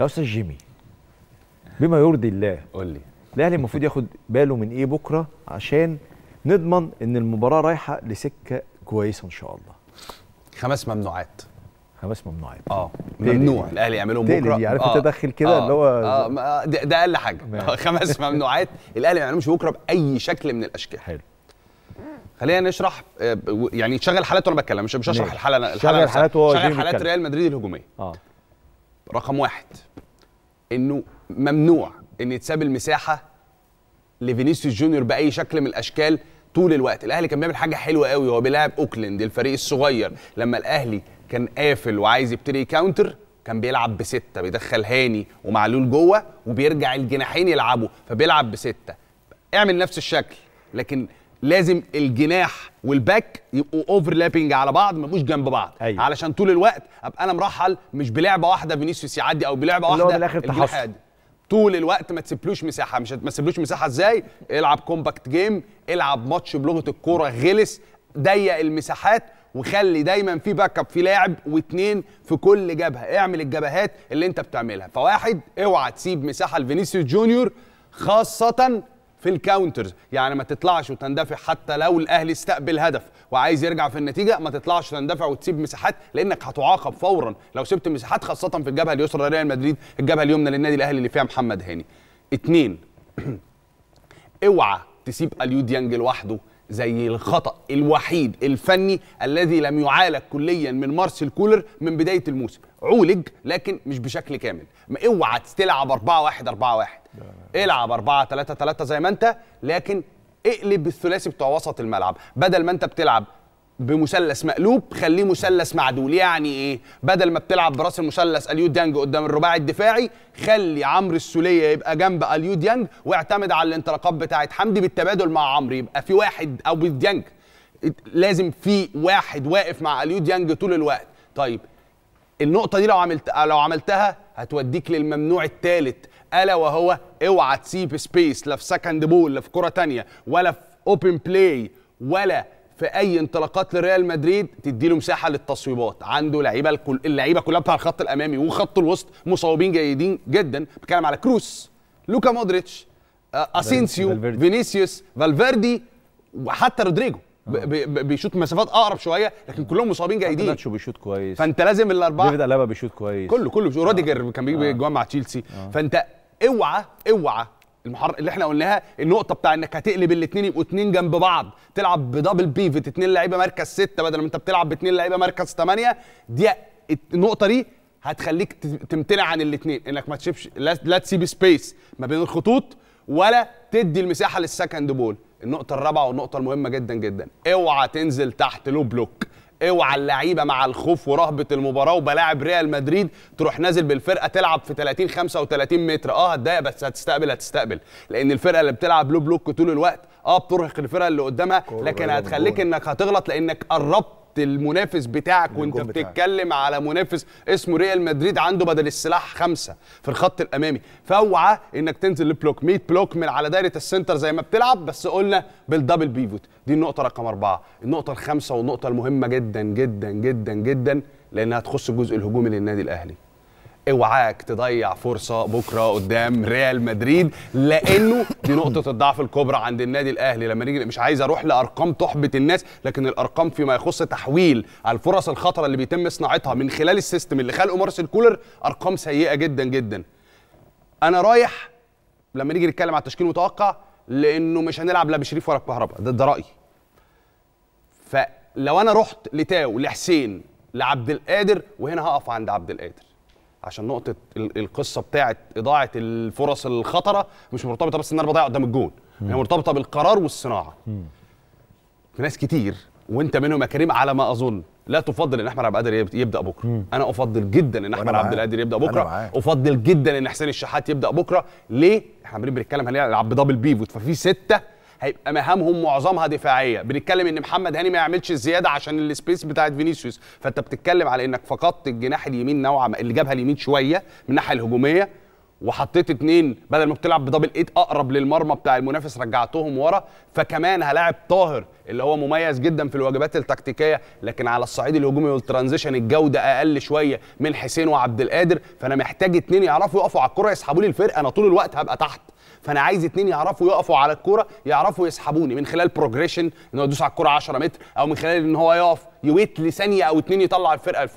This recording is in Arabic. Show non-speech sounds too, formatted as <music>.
يا استاذ جيمي بما يرضي الله قول لي الاهلي المفروض ياخد باله من ايه بكره عشان نضمن ان المباراه رايحه لسكه كويسه ان شاء الله خمس ممنوعات خمس ممنوعات اه ممنوع الاهلي يعملهم بكره دي عارف آه. تدخل كده آه. اللي هو آه. ده, ده اقل حاجه آه، خمس <laughs> ممنوعات الاهلي ما يعملهمش بكره باي شكل من الاشكال حلو خلينا نشرح آه، يعني شغل حالات وانا بتكلم مش مش هشرح الحاله الحاله شغل حالات ريال مدريد الهجوميه اه رقم واحد انه ممنوع ان يتساب المساحه لفينيسيوس جونيور باي شكل من الاشكال طول الوقت الاهلي كان بيعمل حاجه حلوه قوي وهو بيلعب اوكلاند الفريق الصغير لما الاهلي كان قافل وعايز يبتدي يكاونتر كان بيلعب بسته بيدخل هاني ومعلول جوه وبيرجع الجناحين يلعبوا فبيلعب بسته اعمل نفس الشكل لكن لازم الجناح والباك يبقوا اوفرلابنج على بعض ما يبقوش جنب بعض أيوة. علشان طول الوقت ابقى انا مرحل مش بلعبه واحده فينيسيوس يعدي او بلعبه واحده اللي هو الاخر طول الوقت ما تسيبلوش مساحه مش ما تسيبلوش مساحه ازاي العب كومباكت جيم العب ماتش بلغه الكوره غلس ضيق المساحات وخلي دايما في باك اب في لاعب واثنين في كل جبهه اعمل الجبهات اللي انت بتعملها فواحد اوعى تسيب مساحه لفينيسيوس جونيور خاصه في الكاونترز يعني ما تطلعش وتندفع حتى لو الاهلي استقبل هدف وعايز يرجع في النتيجه ما تطلعش تندفع وتسيب مساحات لانك هتعاقب فورا لو سبت مساحات خاصه في الجبهه اليسرى لريال مدريد الجبهه اليمنى للنادي الاهلي اللي فيها محمد هاني اتنين <clears throat> اوعى تسيب اليو ديانج لوحده زي الخطا الوحيد الفني الذي لم يعالج كليا من مارسيل كولر من بدايه الموسم عولج لكن مش بشكل كامل ما اوعى تلعب 4 1 4 1 العب 4 3 3 زي ما انت لكن اقلب الثلاثي بتوع وسط الملعب بدل ما انت بتلعب بمثلث مقلوب خليه مثلث معدول يعني ايه بدل ما بتلعب براس المثلث اليو ديانج قدام الرباعي الدفاعي خلي عمرو السوليه يبقى جنب اليو ديانج واعتمد على الانطلاقات بتاعه حمدي بالتبادل مع عمرو يبقى في واحد او ديانج لازم في واحد واقف مع اليو ديانج طول الوقت طيب النقطه دي لو عملت لو عملتها هتوديك للممنوع الثالث الا وهو اوعى تسيب سبيس لا في سكند بول لا في كره ثانيه ولا في اوبن بلاي ولا في اي انطلاقات لريال مدريد تدي له مساحه للتصويبات عنده لعيبه اللعيبه كلها بتاع الخط الامامي وخط الوسط مصوبين جيدين جدا بتكلم على كروس لوكا مودريتش آه، اسينسيو فينيسيوس فالفيردي وحتى رودريجو آه. بيشوط مسافات اقرب شويه لكن كلهم مصابين جيدين ناتشو بيشوط كويس فانت لازم الاربعه ديفيد الابا بيشوط كويس كله كله روديجر كان بيجي آه. جوان مع تشيلسي آه. فانت اوعى اوعى المحر اللي احنا قلناها النقطه بتاع انك هتقلب الاثنين يبقوا اثنين جنب بعض تلعب بدبل بيفت اثنين لعيبه مركز سته بدل ما انت بتلعب باثنين لعيبه مركز ثمانيه دي النقطه دي هتخليك تمتنع عن الاثنين انك ما تسيبش لا تسيب سبيس ما بين الخطوط ولا تدي المساحه للسكند بول النقطه الرابعه والنقطه المهمه جدا جدا اوعى تنزل تحت لو بلوك اوعى اللعيبه مع الخوف ورهبه المباراه وبلاعب ريال مدريد تروح نازل بالفرقه تلعب في 30 35 متر اه هتضايق بس هتستقبل هتستقبل لان الفرقه اللي بتلعب لو بلوك طول الوقت اه بترهق الفرقه اللي قدامها لكن هتخليك انك هتغلط لانك قربت المنافس بتاعك وانت بتتكلم على منافس اسمه ريال مدريد عنده بدل السلاح خمسه في الخط الامامي فاوعى انك تنزل لبلوك 100 بلوك من على دايره السنتر زي ما بتلعب بس قلنا بالدبل بيفوت دي النقطه رقم اربعه النقطه الخامسه والنقطه المهمه جدا جدا جدا جدا لانها تخص الجزء الهجومي للنادي الاهلي اوعاك تضيع فرصه بكره قدام ريال مدريد لانه دي نقطه الضعف الكبرى عند النادي الاهلي لما نيجي مش عايز اروح لارقام تحبط الناس لكن الارقام فيما يخص تحويل الفرص الخطره اللي بيتم صناعتها من خلال السيستم اللي خلقه مارسيل كولر ارقام سيئه جدا جدا انا رايح لما نيجي نتكلم على التشكيل المتوقع لانه مش هنلعب لا بشريف ولا بكهرباء ده ده رايي فلو انا رحت لتاو لحسين لعبد القادر وهنا هقف عند عبد القادر عشان نقطه القصه بتاعه اضاعه الفرص الخطره مش مرتبطه بس ان انا بضيع قدام الجون هي يعني مرتبطه بالقرار والصناعه في ناس كتير وانت منهم يا كريم على ما اظن لا تفضل ان احمد عبد القادر يبدا بكره مم. انا افضل جدا ان احمد عبد القادر يبدا بكره افضل جدا ان حسين الشحات يبدا بكره ليه احنا عمالين بنتكلم هنلعب بدبل بيفوت ففي سته هيبقى مهامهم معظمها دفاعيه بنتكلم ان محمد هاني ما يعملش الزياده عشان السبيس بتاعت فينيسيوس فانت بتتكلم على انك فقدت الجناح اليمين نوعا ما اللي جابها اليمين شويه من الناحيه الهجوميه وحطيت اتنين بدل ما بتلعب بدبل ايت اقرب للمرمى بتاع المنافس رجعتهم ورا فكمان هلاعب طاهر اللي هو مميز جدا في الواجبات التكتيكيه لكن على الصعيد الهجومي والترانزيشن الجوده اقل شويه من حسين وعبد القادر فانا محتاج اتنين يعرفوا يقفوا على الكره يسحبوا لي الفرقه انا طول الوقت هبقى تحت فانا عايز اتنين يعرفوا يقفوا على الكوره يعرفوا يسحبوني من خلال بروجريشن ان هو يدوس على الكوره 10 متر او من خلال ان هو يقف يويت لثانيه او اتنين يطلع الفرقه لفوق